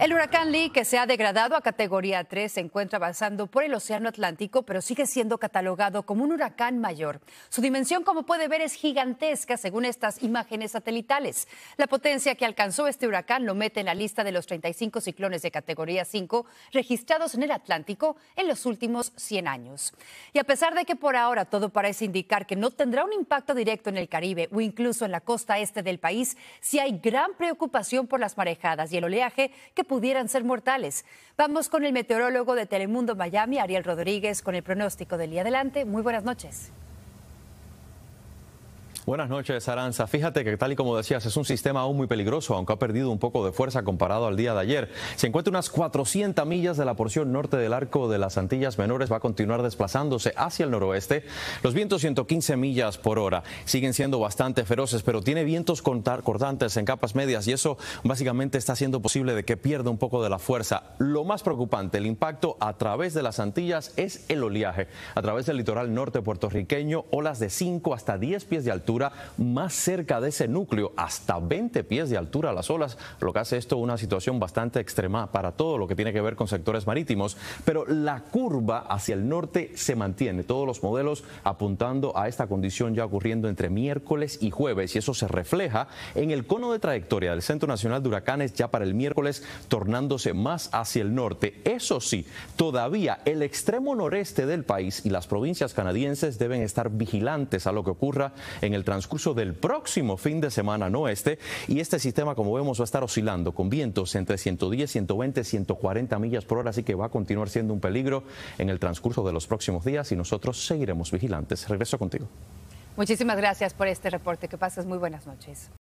El huracán Lee, que se ha degradado a categoría 3, se encuentra avanzando por el Océano Atlántico, pero sigue siendo catalogado como un huracán mayor. Su dimensión, como puede ver, es gigantesca según estas imágenes satelitales. La potencia que alcanzó este huracán lo mete en la lista de los 35 ciclones de categoría 5 registrados en el Atlántico en los últimos 100 años. Y a pesar de que por ahora todo parece indicar que no tendrá un impacto directo en el Caribe o incluso en la costa este del país, sí hay gran preocupación por las marejadas y el oleaje que pudieran ser mortales. Vamos con el meteorólogo de Telemundo Miami, Ariel Rodríguez, con el pronóstico del día adelante. Muy buenas noches. Buenas noches, Aranza. Fíjate que tal y como decías, es un sistema aún muy peligroso, aunque ha perdido un poco de fuerza comparado al día de ayer. Se encuentra unas 400 millas de la porción norte del arco de las Antillas Menores, va a continuar desplazándose hacia el noroeste. Los vientos 115 millas por hora siguen siendo bastante feroces, pero tiene vientos cortantes en capas medias y eso básicamente está haciendo posible de que pierda un poco de la fuerza. Lo más preocupante, el impacto a través de las Antillas es el oleaje. A través del litoral norte puertorriqueño, olas de 5 hasta 10 pies de altura más cerca de ese núcleo, hasta 20 pies de altura a las olas, lo que hace esto una situación bastante extrema para todo lo que tiene que ver con sectores marítimos, pero la curva hacia el norte se mantiene, todos los modelos apuntando a esta condición ya ocurriendo entre miércoles y jueves y eso se refleja en el cono de trayectoria del Centro Nacional de Huracanes ya para el miércoles tornándose más hacia el norte. Eso sí, todavía el extremo noreste del país y las provincias canadienses deben estar vigilantes a lo que ocurra en el transcurso del próximo fin de semana, no este, y este sistema, como vemos, va a estar oscilando con vientos entre 110, 120, 140 millas por hora, así que va a continuar siendo un peligro en el transcurso de los próximos días y nosotros seguiremos vigilantes. Regreso contigo. Muchísimas gracias por este reporte. Que pases muy buenas noches.